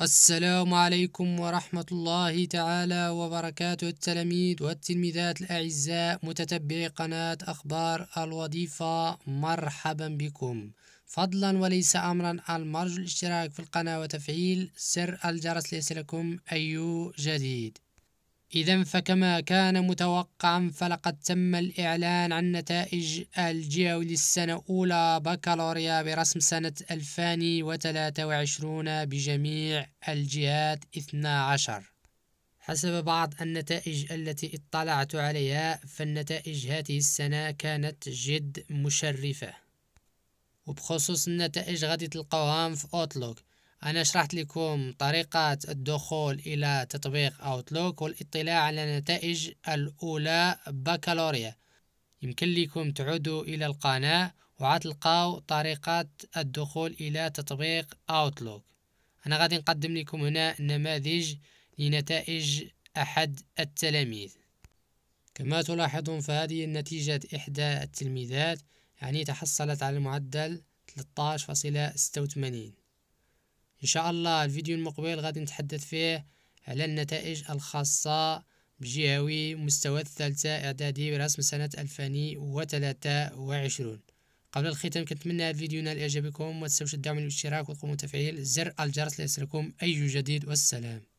السلام عليكم ورحمة الله تعالى وبركاته التلاميذ والتلميذات الأعزاء متتبعي قناة أخبار الوظيفة مرحبا بكم فضلا وليس أمرا المرجو الاشتراك في القناة وتفعيل سر الجرس ليصلكم أي جديد إذا فكما كان متوقعا فلقد تم الإعلان عن نتائج الجيو للسنة الأولى بكالوريا برسم سنة 2023 بجميع الجهات 12 حسب بعض النتائج التي اطلعت عليها فالنتائج هذه السنة كانت جد مشرفة وبخصوص النتائج غادي تلقاوها في أوتلوك أنا شرحت لكم طريقة الدخول إلى تطبيق أوتلوك والاطلاع على نتائج الأولى بكالوريا يمكن لكم تعودوا إلى القناة وعتلقوا طريقة الدخول إلى تطبيق أوتلوك أنا غادي نقدم لكم هنا نماذج لنتائج أحد التلاميذ كما تلاحظون فهذه نتيجة إحدى التلميذات يعني تحصلت على المعدل 13.86 إن شاء الله الفيديو المقبل غادي نتحدث فيه على النتائج الخاصة بجهوي مستوى الثالثة إعدادي برسم سنة 2023 قبل الختام كنتمنى الفيديو ينال إعجابكم تنسوش الدعم والاشتراك وتقوموا بتفعيل زر الجرس ليصلكم أي جديد والسلام